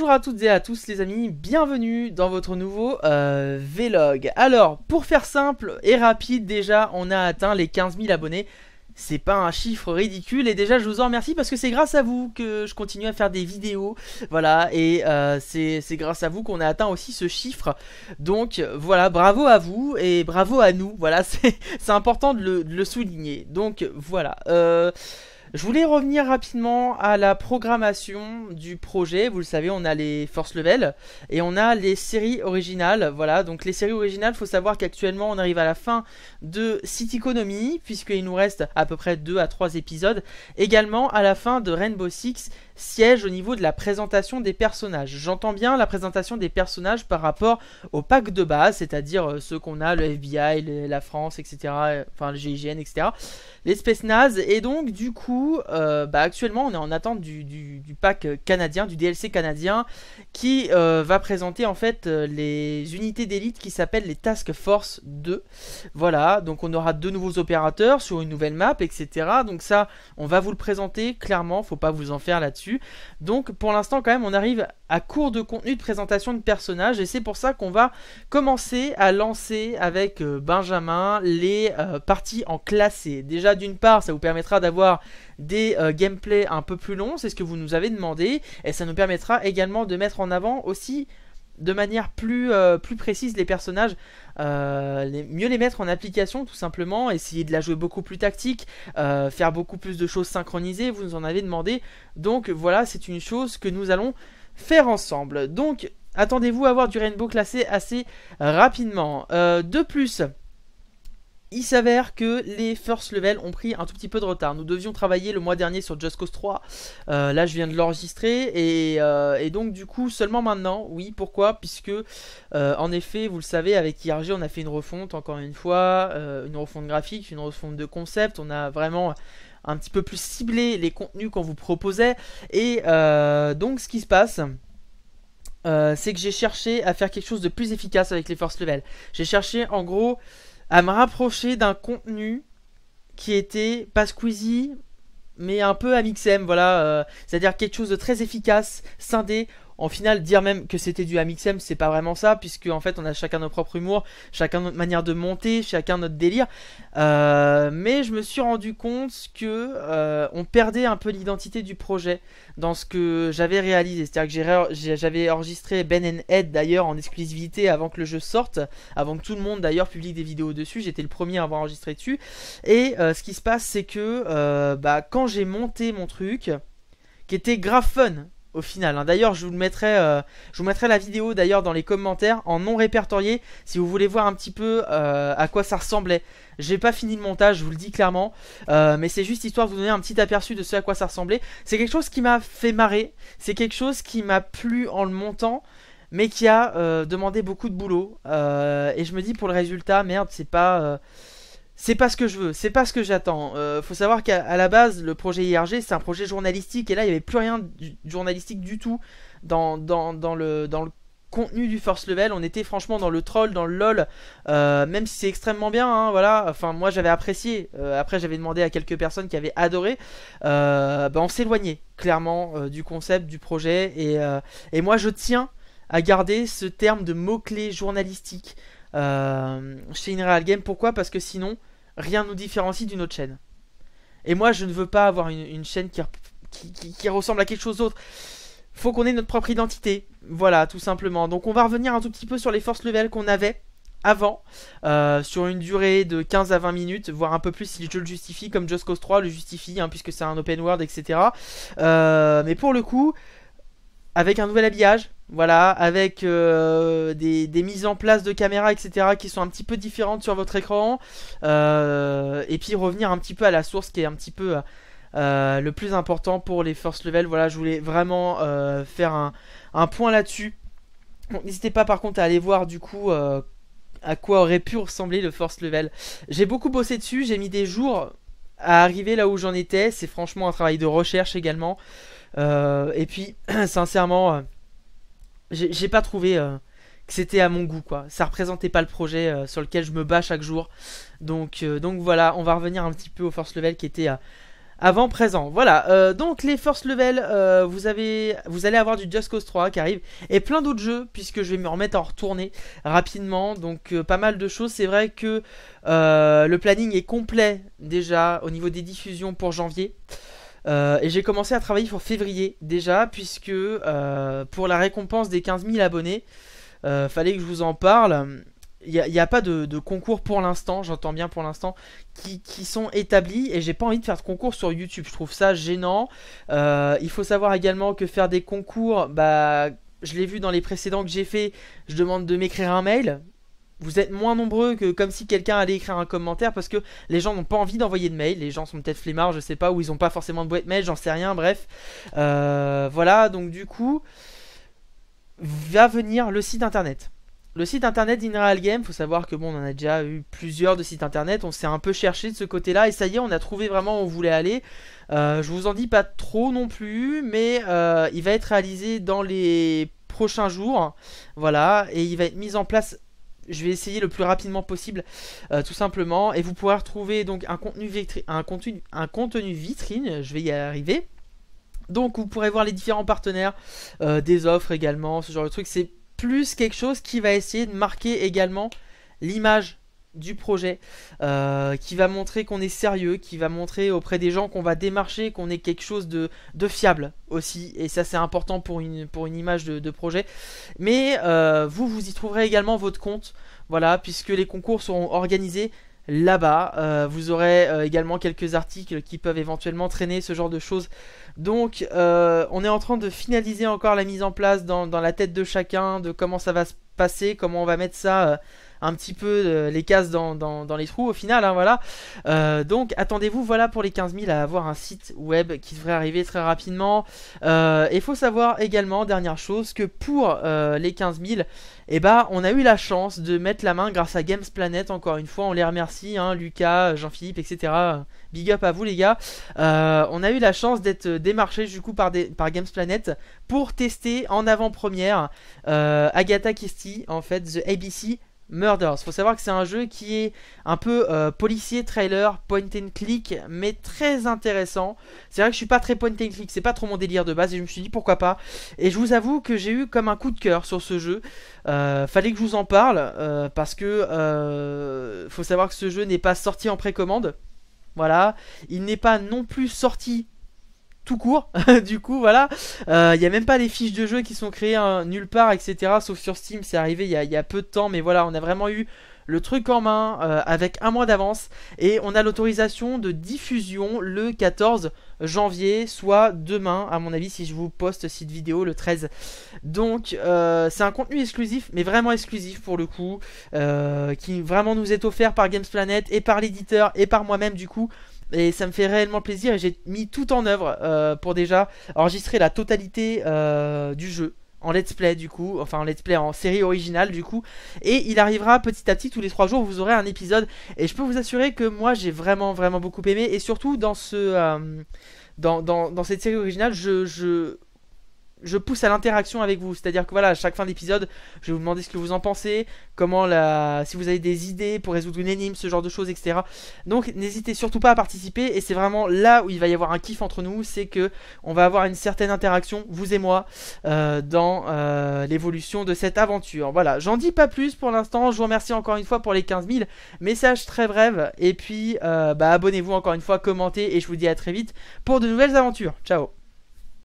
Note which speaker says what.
Speaker 1: Bonjour à toutes et à tous les amis, bienvenue dans votre nouveau euh, Vlog. Alors, pour faire simple et rapide, déjà on a atteint les 15 000 abonnés. C'est pas un chiffre ridicule et déjà je vous en remercie parce que c'est grâce à vous que je continue à faire des vidéos. Voilà, et euh, c'est grâce à vous qu'on a atteint aussi ce chiffre. Donc voilà, bravo à vous et bravo à nous. Voilà, c'est important de le, de le, souligner. Donc voilà. Euh... Je voulais revenir rapidement à la programmation du projet. Vous le savez, on a les Force Level et on a les séries originales. Voilà, donc les séries originales, il faut savoir qu'actuellement on arrive à la fin de Economy, puisqu'il nous reste à peu près 2 à 3 épisodes. Également à la fin de Rainbow Six siège au niveau de la présentation des personnages. J'entends bien la présentation des personnages par rapport au pack de base, c'est-à-dire euh, ceux qu'on a, le FBI, la France, etc., euh, enfin le GIGN, etc., l'espèce naze Et donc, du coup, euh, bah, actuellement, on est en attente du, pack canadien, du DLC canadien, qui va présenter en fait les unités d'élite qui s'appellent les Task Force 2. Voilà, donc on aura deux nouveaux opérateurs sur une nouvelle map, etc. Donc ça, on va vous le présenter clairement, faut pas vous en faire là-dessus. Donc pour l'instant quand même on arrive à court de contenu de présentation de personnages et c'est pour ça qu'on va commencer à lancer avec euh, Benjamin les euh, parties en classé. Déjà d'une part ça vous permettra d'avoir des euh, gameplays un peu plus longs, c'est ce que vous nous avez demandé et ça nous permettra également de mettre en avant aussi de manière plus, euh, plus précise les personnages, euh, mieux les mettre en application tout simplement, essayer de la jouer beaucoup plus tactique, euh, faire beaucoup plus de choses synchronisées, vous nous en avez demandé. Donc voilà, c'est une chose que nous allons faire ensemble. Donc attendez-vous à avoir du Rainbow classé assez rapidement. de plus... Il s'avère que les first level ont pris un tout petit peu de retard. Nous devions travailler le mois dernier sur Just Cause 3. Euh, là, je viens de l'enregistrer. Euh, et, donc, du coup, seulement maintenant. Oui, pourquoi Puisque, euh, en effet, vous le savez, avec IRG, on a fait une refonte, encore une fois, une refonte graphique, une refonte de concept. On a vraiment un petit peu plus ciblé les contenus qu'on vous proposait. Et donc, ce qui se passe... c'est que j'ai cherché à faire quelque chose de plus efficace avec les first level. J'ai cherché en gros à me rapprocher d'un contenu qui était pas squeezy, mais un peu à Mixem, voilà. Euh, c'est-à-dire quelque chose de très efficace, scindé en final, dire même que c'était du Amixem, c'est pas vraiment ça, puisque en fait, on a chacun nos propres humours, chacun notre manière de monter, chacun notre délire. Euh, mais je me suis rendu compte que euh, on perdait un peu l'identité du projet dans ce que j'avais réalisé. C'est-à-dire que j'avais enregistré Ben and Ed d'ailleurs en exclusivité avant que le jeu sorte, avant que tout le monde d'ailleurs publie des vidéos dessus. J'étais le premier à avoir enregistré dessus. Et euh, ce qui se passe, c'est que bah, quand j'ai monté mon truc, qui était grave fun, au final. Hein. D'ailleurs, je vous mettrai, euh, je vous mettrai la vidéo d'ailleurs dans les commentaires en non répertorié si vous voulez voir un petit peu euh, à quoi ça ressemblait. J'ai pas fini le montage, je vous le dis clairement, euh, mais c'est juste histoire de vous donner un petit aperçu de ce à quoi ça ressemblait. C'est quelque chose qui m'a fait marrer, c'est quelque chose qui m'a plu en le montant, mais qui a demandé beaucoup de boulot. et je me dis pour le résultat, merde, c'est pas c'est pas ce que je veux, c'est pas ce que j'attends. Euh, faut savoir qu'à la base, le projet IRG, c'est un projet journalistique, et là, il n'y avait plus rien du, journalistique du tout dans, dans, le, dans le contenu du first level. On était franchement dans le troll, dans le lol, euh, même si c'est extrêmement bien, hein, voilà. Enfin, moi, j'avais apprécié. Euh, après, j'avais demandé à quelques personnes qui avaient adoré. Ben, on s'éloignait clairement du concept, du projet, et, et moi, je tiens à garder ce terme de mot-clé journalistique. Euh, chez Inreal Game. Pourquoi Parce que sinon, rien nous différencie d'une autre chaîne. Et moi, je ne veux pas avoir une, chaîne qui, ressemble à quelque chose d'autre. Faut qu'on ait notre propre identité. Voilà, tout simplement. Donc on va revenir un tout petit peu sur les forces level qu'on avait avant, euh, sur une durée de 15 à 20 minutes, voire un peu plus si le jeu le justifie, comme Just Cause 3 le justifie, hein, puisque c'est un open world, etc. Euh, mais pour le coup, avec un nouvel habillage, voilà, avec euh, des, mises en place de caméras, etc., qui sont un petit peu différentes sur votre écran. Euh, et puis revenir un petit peu à la source qui est un petit peu euh, le plus important pour les first level. Voilà, je voulais vraiment faire un, point là-dessus. n'hésitez pas par contre à aller voir du coup à quoi aurait pu ressembler le first level. J'ai beaucoup bossé dessus, j'ai mis des jours à arriver là où j'en étais. C'est franchement un travail de recherche également. et puis, sincèrement j'ai pas trouvé euh, que c'était à mon goût quoi. Ça représentait pas le projet euh, sur lequel je me bats chaque jour. Donc euh, donc voilà, on va revenir un petit peu aux force level qui était avant présent. Voilà, donc les force level, vous avez vous allez avoir du Just Cause 3 qui arrive et plein d'autres jeux puisque je vais me remettre en retourner rapidement. Donc pas mal de choses, c'est vrai que le planning est complet déjà au niveau des diffusions pour janvier. Euh, et j'ai commencé à travailler pour février déjà, puisque euh, pour la récompense des 15 000 abonnés, euh, fallait que je vous en parle. Il n'y a, pas de, concours pour l'instant, j'entends bien pour l'instant, qui, qui, sont établis et j'ai pas envie de faire de concours sur YouTube. Je trouve ça gênant. il faut savoir également que faire des concours, bah, je l'ai vu dans les précédents que j'ai fait, je demande de m'écrire un mail vous êtes moins nombreux que comme si quelqu'un allait écrire un commentaire parce que les gens n'ont pas envie d'envoyer de mail. Les gens sont peut-être flemmards, je sais pas, ou ils n'ont pas forcément de boîte mail, j'en sais rien, bref. Euh, voilà, donc du coup, va venir le site internet. Le site internet d'Inreal Game, faut savoir que bon, on en a déjà eu plusieurs de sites internet, on s'est un peu cherché de ce côté-là, et ça y est, on a trouvé vraiment où on voulait aller. Euh, je vous en dis pas trop non plus, mais euh, il va être réalisé dans les prochains jours, voilà, et il va être mis en place je vais essayer le plus rapidement possible euh, tout simplement et vous pourrez retrouver donc un contenu, un contenu, un contenu vitrine, je vais y arriver. Donc vous pourrez voir les différents partenaires, euh, des offres également, ce genre de truc. C'est plus quelque chose qui va essayer de marquer également l'image du projet, euh, qui va montrer qu'on est sérieux, qui va montrer auprès des gens qu'on va démarcher, qu'on est quelque chose de, fiable aussi, et ça c'est important pour une, pour une image de, projet. Mais euh, vous, vous y trouverez également votre compte, voilà, puisque les concours seront organisés là-bas. Euh, vous aurez également quelques articles qui peuvent éventuellement traîner ce genre de choses. Donc on est en train de finaliser encore la mise en place dans, dans, la tête de chacun, de comment ça va se passer, comment on va mettre ça un petit peu euh, les cases dans, dans, les trous au final. Hein, voilà. Euh, donc attendez-vous voilà pour les 15 000 à avoir un site web qui devrait arriver très rapidement. Il euh, faut savoir également, dernière chose, que pour les 15 000, eh ben, on a eu la chance de mettre la main grâce à Games Planet. Encore une fois, on les remercie, hein, Lucas, Jean-Philippe, etc. Big up à vous les gars. on a eu la chance d'être démarché du coup par, des, par Games Planet pour tester en avant-première Agatha Christie, en fait, The ABC Murders. Faut savoir que c'est un jeu qui est un peu euh, policier, trailer, point and click, mais très intéressant. C'est vrai que je suis pas très point and click, c'est pas trop mon délire de base, et je me suis dit pourquoi pas. Et je vous avoue que j'ai eu comme un coup de cœur sur ce jeu. Euh, fallait que je vous en parle, euh, parce que faut savoir que ce jeu n'est pas sorti en précommande. Voilà, il n'est pas non plus sorti tout court. du coup, voilà. Il euh, y n'y a même pas les fiches de jeu qui sont créées hein, nulle part, etc. Sauf sur Steam, c'est arrivé il y, a, peu de temps. Mais voilà, on a vraiment eu le truc en main euh, avec un mois d'avance et on a l'autorisation de diffusion le 14 janvier, soit demain à mon avis si je vous poste cette vidéo le 13. Donc euh, c'est un contenu exclusif mais vraiment exclusif pour le coup qui vraiment nous est offert par Games Planet et par l'éditeur et par moi-même du coup et ça me fait réellement plaisir et j'ai mis tout en œuvre euh, pour déjà enregistrer la totalité euh, du jeu en let's play du coup, enfin en let's play en série originale du coup, et il arrivera petit à petit tous les trois jours vous aurez un épisode et je peux vous assurer que moi j'ai vraiment vraiment beaucoup aimé et surtout dans ce euh, dans, dans, cette série originale je je pousse à l'interaction avec vous. C'est-à-dire que voilà, à chaque fin d'épisode, je vais vous demander ce que vous en pensez, comment la, si vous avez des idées pour résoudre une énigme, ce genre de choses, etc. Donc n'hésitez surtout pas à participer. Et c'est vraiment là où il va y avoir un kiff entre nous, c'est que on va avoir une certaine interaction, vous et moi, euh, dans euh, l'évolution de cette aventure. Voilà, j'en dis pas plus pour l'instant. Je vous remercie encore une fois pour les 15 000 messages très brefs Et puis, euh, bah, abonnez-vous encore une fois, commentez et je vous dis à très vite pour de nouvelles aventures. Ciao